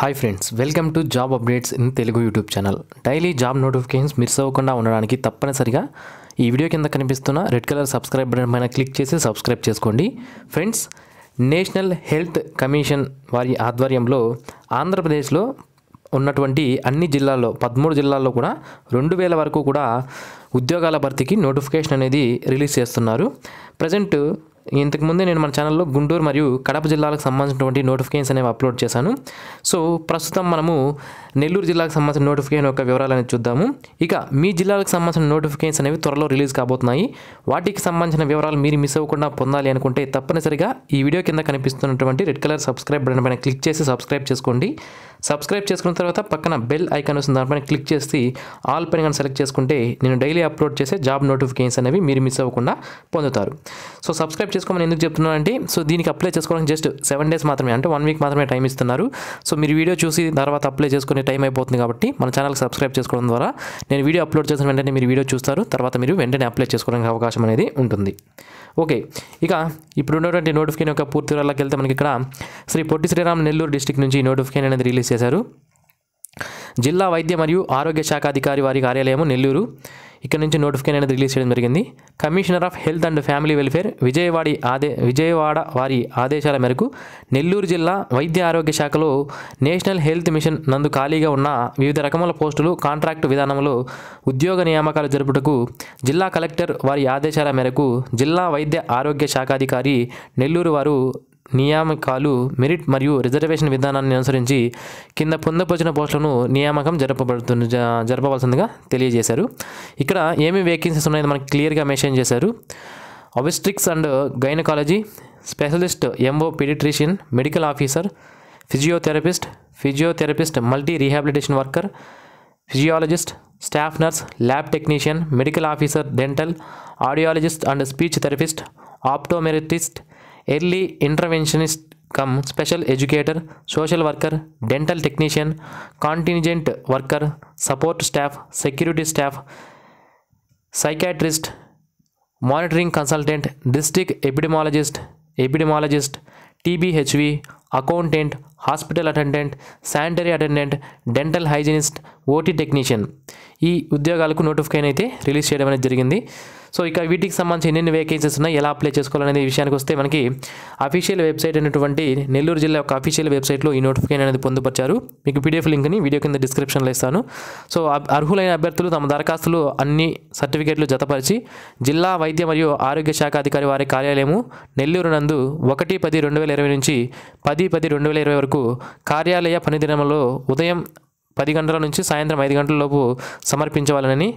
Hi friends welcome to job updates in Telugu YouTube channel daily job notifications miss అవ్వకుండా ఉండడానికి తప్పనిసరిగా ఈ video కింద కనిపిస్తున్న రెడ్ కలర్ సబ్స్క్రైబ్ బటన్ పైన క్లిక్ చేసి సబ్స్క్రైబ్ చేసుకోండి ఫ్రెండ్స్ నేషనల్ హెల్త్ కమిషన్ వారి ఆధ్వర్యంలో ఆంధ్రప్రదేశ్లో ఉన్నటువంటి అన్ని జిల్లాల్లో పదమూడు జిల్లాల్లో కూడా రెండు వేల వరకు కూడా ఉద్యోగాల భర్తీకి నోటిఫికేషన్ అనేది రిలీజ్ చేస్తున్నారు ప్రజెంట్ ఇంతకుముందే నేను మన ఛానల్లో గుంటూరు మరియు కడప జిల్లాలకు సంబంధించినటువంటి నోటిఫికేషన్స్ అనేవి అప్లోడ్ చేశాను సో ప్రస్తుతం మనము నెల్లూరు జిల్లాకు సంబంధించిన నోటిఫికేషన్ యొక్క వివరాలు అనేది చూద్దాము ఇక మీ జిల్లాలకు సంబంధించిన నోటిఫికేషన్స్ అనేవి త్వరలో రిలీజ్ కాబోతున్నాయి వాటికి సంబంధించిన వివరాలు మీరు మిస్ అవ్వకుండా పొందాలి అనుకుంటే తప్పనిసరిగా ఈ వీడియో కింద కనిపిస్తున్నటువంటి రెడ్ కలర్ సబ్స్క్రైబ్ బటన్ పైన క్లిక్ చేసి సబ్స్క్రైబ్ చేసుకోండి సబ్స్క్రైబ్ చేసుకున్న తర్వాత పక్కన బెల్ ఐకాన్ వస్తుంది దానిపైన క్లిక్ చేసి ఆల్ పైన కానీ సెలెక్ట్ చేసుకుంటే నేను డైలీ అప్లోడ్ చేసే జాబ్ నోటిఫికేషన్స్ అనేవి మీరు మిస్ అవ్వకుండా పొందుతారు సో సబ్స్క్రైబ్ యాక్సెప్ట్ చేసుకోమని ఎందుకు చెప్తున్నాను అంటే సో దీనికి అప్లై చేసుకోవడానికి జస్ట్ సెవెన్ డేస్ మాత్రమే అంటే వన్ వీక్ మాత్రమే టైం ఇస్తున్నారు సో మీరు వీడియో చూసి తర్వాత అప్లై చేసుకునే టైం అయిపోతుంది కాబట్టి మన ఛానల్కి సబ్స్క్రైబ్ చేసుకోవడం ద్వారా నేను వీడియో అప్లోడ్ చేసిన వెంటనే మీరు వీడియో చూస్తారు తర్వాత మీరు వెంటనే అప్లై చేసుకోవడానికి అవకాశం అనేది ఉంటుంది ఓకే ఇక ఇప్పుడు ఉన్నటువంటి నోటిఫికేషన్ యొక్క పూర్తి వివరాలకు వెళ్తే మనకి ఇక్కడ శ్రీ పొట్టి శ్రీరామ్ నెల్లూరు డిస్టిక్ నుంచి ఈ నోటిఫికేషన్ అనేది రిలీజ్ చేశారు జిల్లా వైద్య మరియు ఆరోగ్య శాఖ అధికారి వారి కార్యాలయం నెల్లూరు ఇక్కడ నుంచి నోటిఫికేషన్ అనేది రిలీజ్ చేయడం జరిగింది commissioner of health and family welfare Vijayawada ఆదే విజయవాడ వారి ఆదేశాల మేరకు నెల్లూరు జిల్లా వైద్య ఆరోగ్య శాఖలో నేషనల్ హెల్త్ మిషన్ నందు ఖాళీగా ఉన్న వివిధ రకముల పోస్టులు కాంట్రాక్టు విధానంలో ఉద్యోగ నియామకాలు జరుపుటకు జిల్లా కలెక్టర్ వారి ఆదేశాల మేరకు జిల్లా వైద్య ఆరోగ్య శాఖాధికారి నెల్లూరు వారు నియామకాలు మెరిట్ మరియు రిజర్వేషన్ విధానాన్ని అనుసరించి కింద పొందపరిచిన పోస్టులను నియామకం జరపబడుతుంది జరపవలసిందిగా తెలియజేశారు ఇక్కడ ఏమి వేకెన్సీస్ ఉన్నాయో మనకి క్లియర్గా మెన్షన్ చేశారు obstetrics and gynaecology specialist MO paediatrician medical officer physiotherapist physiotherapist multi rehabilitation worker physiologist staff nurse lab technician medical officer dental audiologist and speech therapist optometrist early interventionist come special educator, social worker, dental technician, contingent worker, support staff, security staff, psychiatrist, monitoring consultant, district epidemiologist, epidemiologist, TBHV, accountant, hospital attendant, sanitary attendant, dental hygienist, OT technician. ఈ ఉద్యోగాలకు notification అయితే release చేయడం అనేది జరిగింది so ఇక వీటికి సంబంధించి ఎన్ని వేకెన్సీస్ ఉన్నాయి ఎలా అప్లై చేసుకోవాలనేది విషయానికి వస్తే మనకి అఫీషియల్ వెబ్సైట్ అనేటువంటి నెల్లూరు జిల్లా యొక్క అఫీషియల్ వెబ్సైట్లో ఈ నోటిఫికేషన్ అనేది పొందుపరిచారు మీకు పీడిఎఫ్ లింక్ని వీడియో కింద డిస్క్రిప్షన్లో ఇస్తాను సో అర్హులైన అభ్యర్థులు తమ దరఖాస్తులు అన్ని సర్టిఫికేట్లు జతపరిచి జిల్లా వైద్య మరియు ఆరోగ్య శాఖ అధికారి వారి కార్యాలయము నెల్లూరు నందు ఒకటి పది రెండు వేల ఇరవై నుంచి పది పది రెండు వేల ఇరవై వరకు కార్యాలయ పనిదినంలో ఉదయం పది గంటల నుంచి సాయంత్రం ఐదు గంటల లోపు సమర్పించవాలని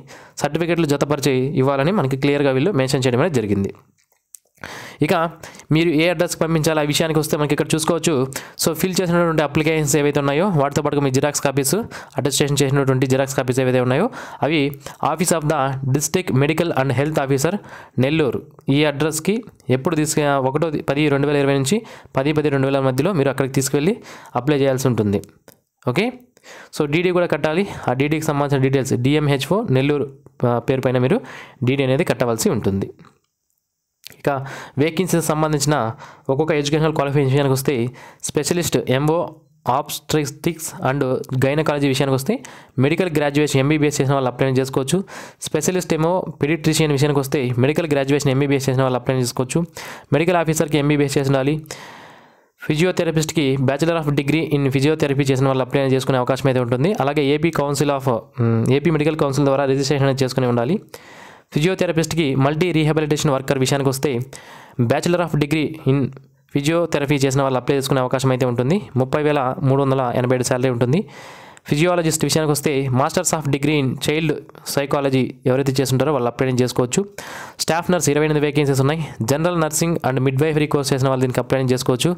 సర్టిఫికెట్లు జతపరిచి ఇవ్వాలని మనకి క్లియర్గా వీళ్ళు మెన్షన్ చేయడం అనేది జరిగింది ఇక మీరు ఏ అడ్రస్కి పంపించాలి ఆ విషయానికి వస్తే మనకి ఇక్కడ చూసుకోవచ్చు సో ఫిల్ చేసినటువంటి అప్లికేషన్స్ ఏవైతే ఉన్నాయో వాటితో పాటు మీ జిరాక్స్ కాపీస్ అటెస్టేషన్ చేసినటువంటి జిరాక్స్ కాపీస్ ఏవైతే ఉన్నాయో అవి office of the district medical and health officer Nellore ఈ అడ్రస్కి ఎప్పుడు తీసుకు ఒకటో పది రెండు వేల ఇరవై నుంచి పది పది రెండు వేల మధ్యలో మీరు అక్కడికి తీసుకువెళ్ళి అప్లై చేయాల్సి ఉంటుంది ఓకే సో డీడీ కూడా కట్టాలి ఆ డీడీకి సంబంధించిన డీటెయిల్స్ డిఎంహెచ్ఓ నెల్లూరు పేరు పైన మీరు డీడీ అనేది కట్టవలసి ఉంటుంది ఇక వేకెన్సీకి సంబంధించిన ఒక్కొక్క ఎడ్యుకేషనల్ క్వాలిఫికేషన్కి వస్తే specialist MO obstetrics and gynaecology విషయానికి వస్తే మెడికల్ గ్రాడ్యుయేషన్ ఎంబీబీఎస్ చేసిన వాళ్ళు అప్లై చేసుకోవచ్చు స్పెషలిస్ట్ ఏమో పెడిట్రిషియన్ విషయానికి వస్తే మెడికల్ గ్రాడ్యుయేషన్ ఎంబీబీఎస్ చేసిన వాళ్ళు అప్లై చేసుకోవచ్చు మెడికల్ ఆఫీసర్కి ఎంబీబీఎస్ చేసి ఉండాలి ఫిజియోథెరపిస్ట్కి bachelor of degree in physiotherapy చేసిన వాళ్ళు అప్లై చేసుకునే అవకాశం అయితే ఉంటుంది అలాగే AP council of AP medical council ద్వారా రిజిస్ట్రేషన్ చేసుకుని ఉండాలి ఫిజియోథెరపిస్ట్కి మల్టీ రీహాబిలిటేషన్ వర్కర్ విషయానికి వస్తే bachelor of degree in physiotherapy చేసిన వాళ్ళు అప్లై చేసుకునే అవకాశం అయితే ఉంటుంది ముప్పై వేల మూడు వందల ఎనభై ఏడు శాలరీ ఉంటుంది ఫిజియాలజిస్ట్ విషయానికి వస్తే masters of degree in child psychology ఎవరైతే చేస్తుంటారో వాళ్ళు అప్లై చేసుకోవచ్చు స్టాఫ్ నర్స్ ఇరవై ఎనిమిది వేకెన్సీస్ ఉన్నాయి general nursing and midwifery course చేసిన వాళ్ళు దీనికి అప్లై చేసుకోవచ్చు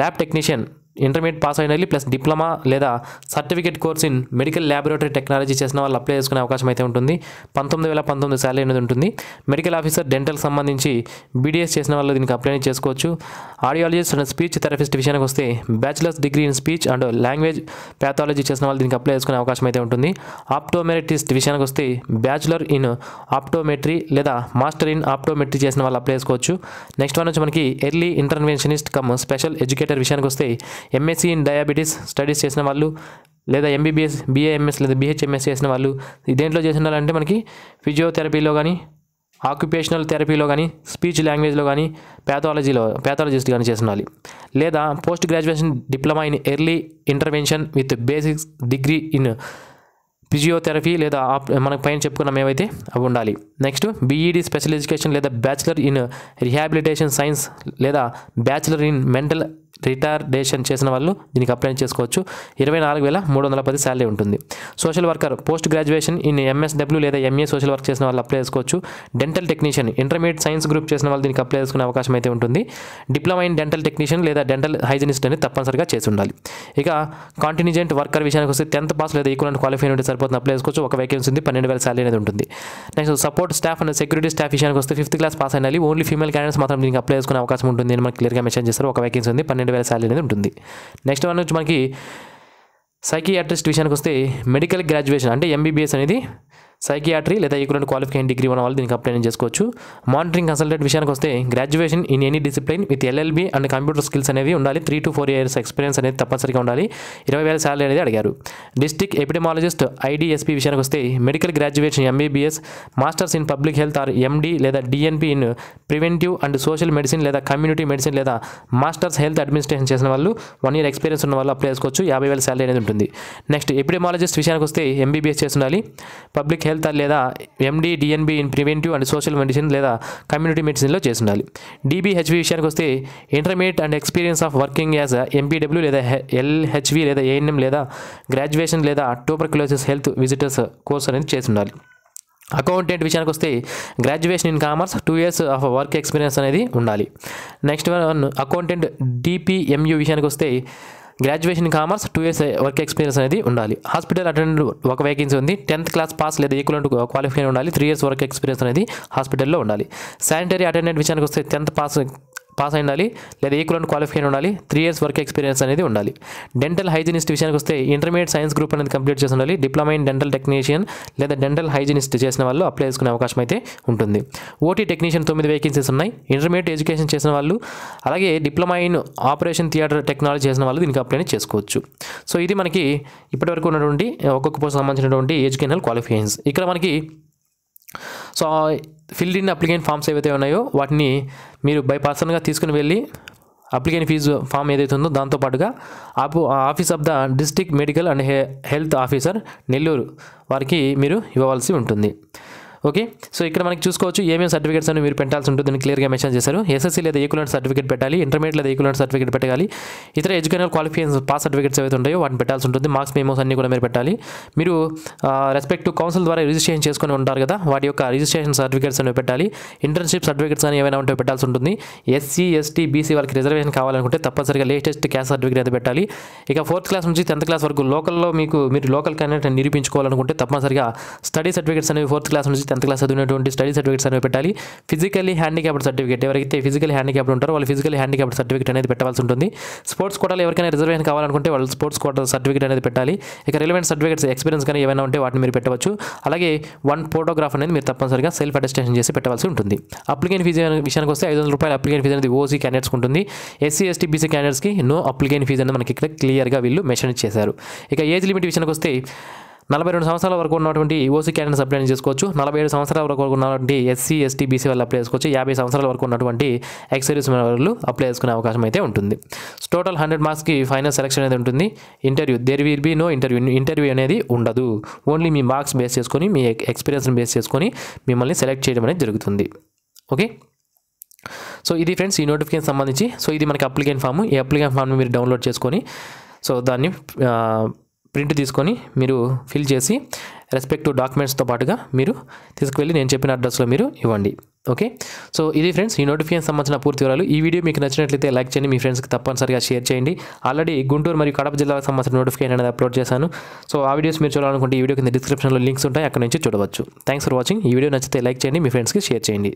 ల్యాబ్ టెక్నీషియన్ ఇంటర్మీడియట్ పాస్ అయిన ప్లస్ డిప్లొమా లేదా certificate course in medical laboratory technology చేసిన వాళ్ళు అప్లై చేసుకునే అవకాశం అయితే ఉంటుంది పంతొమ్మిది వేల పంతొమ్మిది శాలరీ అనేది ఉంటుంది మెడికల్ ఆఫీసర్ డెంటల్ సంబంధించి బీడీఎస్ చేసిన వాళ్ళు దీనికి అప్లై చేసుకోవచ్చు ఆడియాలజిస్ట్ అండ్ స్పీచ్ థెరపిస్ట్ విషయానికి వస్తే bachelors degree in speech and language pathology చేసిన వాళ్ళు దీనికి అప్లై చేసుకునే అవకాశం అయితే ఉంటుంది ఆప్టోమెట్రిస్ట్ విషయానికి వస్తే బ్యాచిలర్ ఇన్ ఆప్టోమెట్రీ లేదా మాస్టర్ ఇన్ ఆప్టోమెట్రీ చేసిన వాళ్ళు అప్లై చేసుకోవచ్చు నెక్స్ట్ వన్ వచ్చి మనకి early interventionist cum special educator విషయానికి వస్తే ఎంఎస్సీ ఇన్ డయాబెటీస్ స్టడీస్ చేసిన వాళ్ళు లేదా ఎంబీబీఎస్ బీఏఎంఎస్ లేదా బీహెచ్ఎంఎస్ చేసిన వాళ్ళు దేంట్లో చేసిన వాళ్ళంటే మనకి ఫిజియోథెరపీలో కానీ ఆక్యుపేషనల్ థెరపీలో కానీ స్పీచ్ లాంగ్వేజ్లో కానీ ప్యాథాలజీలో ప్యాథాలజిస్ట్ కానీ చేసిన వాళ్ళు లేదా post graduation diploma in early intervention with basics degree in physiotherapy లేదా మనకు పైన చెప్పుకున్నాం ఏవైతే అవి ఉండాలి నెక్స్ట్ బీఈడి స్పెషల్ ఎడ్యుకేషన్ లేదా బ్యాచిలర్ ఇన్ రిహాబిలిటేషన్ సైన్స్ లేదా బ్యాచిలర్ ఇన్ మెంటల్ రిటార్డేషన్ చేసిన వాళ్ళు దీనికి అప్లై చేసుకోవచ్చు ఇరవై నాలుగు వేల మూడు వందల పది శాలరీ ఉంటుంది social worker post graduation in MSW లేదా ఎంఏ సోషల్ వర్క్ చేసిన వాళ్ళు అప్లై చేసుకోవచ్చు dental technician intermediate science group చేసిన వాళ్ళు దీనికి అప్లై చేసుకునే అవకాశం అయితే ఉంటుంది డిప్లొమా ఇన్ డెంటల్ టెక్నీషియన్ లేదా డెంటల్ హైజినిస్ట్ అనేది తప్పనిసరిగా చేసి ఉండాలి ఇక కాంటినిజెంట్ వర్కర్ విషయానికి వస్తే టెన్త్ పాస్ లేదా ఈక్వల్ క్వాలిఫై ఉంటే సరిపోతుంది అప్లై చేసుకోవచ్చు ఒక వేకెన్సీ ఉంది పన్నెండు వేల శాలరీ అనేది ఉంటుంది next support staff and security staff విషయానికి వస్తే ఫిఫ్త్ క్లాస్ పాస్ అయినాలి ఓన్లీ ఫీమేల్ క్యాండిడేట్స్ మాత్రం దీనికి అప్లై చేసుకునే అవకాశం ఉంటుంది అని మనకు క్లియర్గా మెన్షన్ చేస్తారు ఒక వేకెన్సీ ఉంది పన్నెండు రెండు వేల శాలరీ అనేది ఉంటుంది నెక్స్ట్ వన్ వచ్చి మనకి సైకియాట్రిస్ట్ విషయానికి వస్తే మెడికల్ గ్రాడ్యుయేషన్ అంటే ఎంబీబీఎస్ అనేది సైకియాట్రీ లేదా ఈక్వలెంట్ క్వాలిఫికేషన్ డిగ్రీ ఉన్న వాళ్ళు దీనికి అప్లై చేసుకోవచ్చు మానిటరింగ్ కన్సల్టెంట్ విషయానికి వస్తే graduation in any discipline with LLB and computer skills అనేవి ఉండాలి three to four years experience అనేది తప్పనిసరిగా ఉండాలి ఇరవై వేల శాలరీ అనేది అడిగారు డిస్టిక్ ఎపిడమాలజిస్ట్ ఐడిఎస్పీ విషయానికి వస్తే medical graduation MBBS masters in public health or MD లేదా DNB in preventive and social medicine లేదా కమ్యూనిటీ మెడిసిన్ లేదా మాస్టర్స్ హెల్త్ అడ్మినిస్ట్రేషన్ చేసిన వాళ్ళు వన్ ఇయర్ ఎక్స్పీరియన్స్ ఉన్న వాళ్ళు అప్లై చేసుకోవచ్చు యాభై వేల శాలరీ అనేది ఉంటుంది నెక్స్ట్ ఎపిడమాలజిస్ట్ విషయానికి వస్తే ఎంబీబీఎస్ చేసి ఉండాలి పబ్లిక్ హెల్త్ లేదా MD DNB in preventive and social medicine లేదా కమ్యూనిటీ మెడిసిన్లో చేసి ఉండాలి డిబిహెచ్వి విషయానికి వస్తే intermediate and experience of working as MPW లేదా ఎల్హెచ్వి లేదా ఏఎన్ఎం లేదా గ్రాడ్యుయేషన్ లేదా టూబర్క్యులోసిస్ హెల్త్ విజిటర్స్ కోర్స్ అనేది చేసి ఉండాలి అకౌంటెంట్ విషయానికి వస్తే graduation in commerce two years of work experience అనేది ఉండాలి నెక్స్ట్ వన్ అకౌంటెంట్ డిపిఎంయు విషయానికి వస్తే graduation commerce two years work experience అనేది ఉండాలి హాస్పిటల్ అటెండెంట్ ఒక వేకెన్సీ ఉంది టెన్త్ క్లాస్ పాస్ లేదా ఈక్వలెంట్ క్వాలిఫై ఉండాలి త్రీ ఇయర్స్ వర్క్ ఎక్స్పీరియన్స్ అనేది హాస్పిటల్లో ఉండాలి శానిటరీ అటెండెంట్ విషయానికి వస్తే టెన్త్ పాస్ పాస్ అయి ఉండాలి లేదా ఈక్వల్ అండ్ క్వాలిఫై ఉండాలి త్రీ ఇయర్స్ వర్క్ ఎక్స్పీరియన్స్ అనేది ఉండాలి డెంటల్ హైజీనిస్ట్ విషయానికి వస్తే ఇంటర్మీడియట్ సైన్స్ గ్రూప్ అనేది కంప్లీట్ చేసి ఉండాలి డిప్లొమా ఇన్ డెంటల్ టెక్నీషియన్ లేదా డెంటల్ హైజీనిస్ట్ చేసిన వాళ్ళు అప్లై చేసుకునే అవకాశం అయితే ఉంటుంది ఓటీ టెక్నీషియన్ తొమ్మిది వేకెన్సీస్ ఉన్నాయి ఇంటర్మీడియట్ ఎడ్యుకేషన్ చేసిన వాళ్ళు అలాగే diploma in operation theatre technology చేసిన వాళ్ళు దీనికి అప్లై చేసుకోవచ్చు సో ఇది మనకి ఇప్పటివరకు ఉన్నటువంటి ఒక్కొక్క పోస్ట్ సంబంధించినటువంటి ఎడ్యుకేషనల్ క్వాలిఫికేషన్స్ ఇక్కడ మనకి so filled in application forms ఏవైతే ఉన్నాయో వాటిని మీరు బై పర్సన్గా తీసుకుని వెళ్ళి అప్లికేషన్ ఫీజు ఫామ్ ఏదైతే ఉందో దాంతోపాటుగా ఆపు office of the district medical and health officer Nellore వారికి మీరు ఇవ్వవలసి ఉంటుంది ఓకే సో ఇక్కడ మనకి చూసుకోవచ్చు ఏమేమి సర్టిఫికేట్స్ అని మీరు పెట్టాల్సి ఉంటుందని క్లియర్గా మెన్షన్ చేశారు ఎస్ఎస్సీ లేదా ఈక్వలెంట్ సర్టిఫికేట్ పెట్టాలి ఇంటర్మీడియట్ లేదా ఈక్వలెంట్ సర్టిఫికేట్ పెట్టాలి ఇతర ఎడ్యుకేషనల్ క్వాలిఫికేషన్ పాస్ సర్టిఫికేట్స్ ఏవైతే ఉంటాయో వాటిని పెట్టాల్సి ఉంటుంది మార్క్స్ మేమోస్ అన్ని కూడా మీరు పెట్టాలి మీరు రెస్పెక్ట్ టు కౌన్సిల్ ద్వారా రిజిస్ట్రేషన్ చేసుకొని ఉంటారు కదా వాటి యొక్క రిజిస్ట్రేషన్ సర్టిఫికేట్స్ అని పెట్టాలి ఇంటర్న్షిప్ సర్టిఫికేట్స్ అని ఏమైనా ఉంటే పెట్టాల్సి ఉంటుంది ఎస్సీ ఎస్టీ బీసీ వాళ్ళకి రిజర్వేషన్ కావాలనుకుంటే తప్పనిసరిగా లేటెస్ట్ క్యాస్ట్ సర్టిఫికేట్ అయితే పెట్టాలి ఇక ఫోర్త్ క్లాస్ నుంచి టెన్త్ క్లాస్ వరకు లోకల్లో మీకు మీరు లోకల్ క్యాండిడేట్ నిరూపించుకోవాలనుకుంటే తప్పనిసరిగా స్టడీ సర్టిఫికేట్స్ అనేవి ఫోర్త్ క్లాస్ నుంచి టెన్త్ క్లాస్ చదివినటువంటి స్టడీ సర్టిఫికేట్స్ అనేవి పెట్టాలి ఫిజికల్లీ హ్యాండిక్యాప్డ్ సర్టిఫికేట్ ఎవరైతే ఫిజికల్ హ్యాండిక్యాప్డ్ ఉంటారో వాళ్ళు ఫిజికల్ హ్యాండిక్యాప్డ్ సర్టిఫికేట్ అనేది పెట్టాల్సి ఉంటుంది స్పోర్ట్స్ కోటాలు ఎవరికైనా రిజర్వేషన్ కావాలనుకుంటే వాళ్ళు స్పోర్ట్స్ కోట సర్టిఫికేట్ అనేది పెట్టాలి ఇక రిలవెంట్ సర్టిఫికేట్స్ ఎక్స్పీరియన్స్ కానీ ఏమైనా ఉంటే వాటిని మీరు పెట్టవచ్చు అలాగే వన్ ఫోటోగ్రాఫ్ అనేది మీరు తప్పనిసరిగా సెల్ఫ్ అటెస్టేషన్ చేసి పెట్టవలసి ఉంటుంది అప్లికేషన్ ఫీజు విషయానికి వస్తే ఐదు వందల రూపాయలు అప్లికేషన్ ఫీజు అనేది ఓసీ క్యాండిడేట్స్ ఉంటుంది ఎస్సీ ఎస్టీ బీసీ క్యాండిడేట్స్కి నో అప్లికేషన్ ఫీజు అనేది మనకి ఇక్కడ క్లియర్గా వీళ్ళు మెన్షన్ చేశారు ఇక ఏజ్ లిమిట్ విషయానికి వస్తే నలభై రెండు సంవత్సరాల వరకు ఉన్నటువంటి ఓసీ క్యాండిడేట్స్ అప్లై చేసుకోవచ్చు నలభై ఏడు సంవత్సరాల వరకు ఉన్నటువంటి ఎస్సీ ఎస్టీ బీసీ వాళ్ళు అప్లై చేసుకోవచ్చు యాభై సంవత్సరాల వరకు ఉన్నటువంటి ఎక్సైరీస్ వాళ్ళు అప్లై చేసుకునే అవకాశం అయితే ఉంటుంది టోటల్ హండ్రెడ్ మార్క్స్కి ఫైనల్ సెలక్షన్ అనేది ఉంటుంది interview there will be no interview interview అనేది ఉండదు ఓన్లీ మీ మార్క్స్ బేస్ చేసుకొని మీ ఎక్స్పీరియన్స్ని బేస్ చేసుకొని మిమ్మల్ని సెలెక్ట్ చేయడం అనేది జరుగుతుంది ఓకే సో ఇది ఫ్రెండ్స్ ఈ నోటిఫికేషన్ సంబంధించి సో ఇది మనకి అప్లికేషన్ ఫామ్ ఈ అప్లికేషన్ ఫామ్ని మీరు డౌన్లోడ్ చేసుకొని సో దాన్ని ప్రింట్ తీసుకొని మీరు ఫిల్ చేసి రెస్పెక్టివ్ డాక్యుమెంట్స్తో పాటుగా మీరు తీసుకువెళ్ళి నేను చెప్పిన అడ్రస్లో మీరు ఇవ్వండి ఓకే సో ఇది ఫ్రెండ్స్ ఈ నోటిఫికేషన్ సంబంధించిన పూర్తి వివరాలు ఈ వీడియో మీకు నచ్చినట్లయితే లైక్ చేయండి మీ ఫ్రెండ్స్కి తప్పనిసరిగా షేర్ చేయండి ఆల్రెడీ గుంటూరు మరియు కడప జిల్లాకు సంబంధించిన నోటిఫికేషన్ అనేది అప్లోడ్ చేశాను సో ఆ వీడియోస్ మీరు చూడాలనుకుంటే ఈ వీడియో కింద డిస్క్రిప్షన్లో లింక్స్ ఉంటాయి అక్కడ నుంచి చూడవచ్చు థ్యాంక్స్ ఫర్ వాచింగ్ ఈ వీడియో నచ్చితే లైక్ చేయండి మీ ఫ్రెండ్స్కి షేర్ చేయండి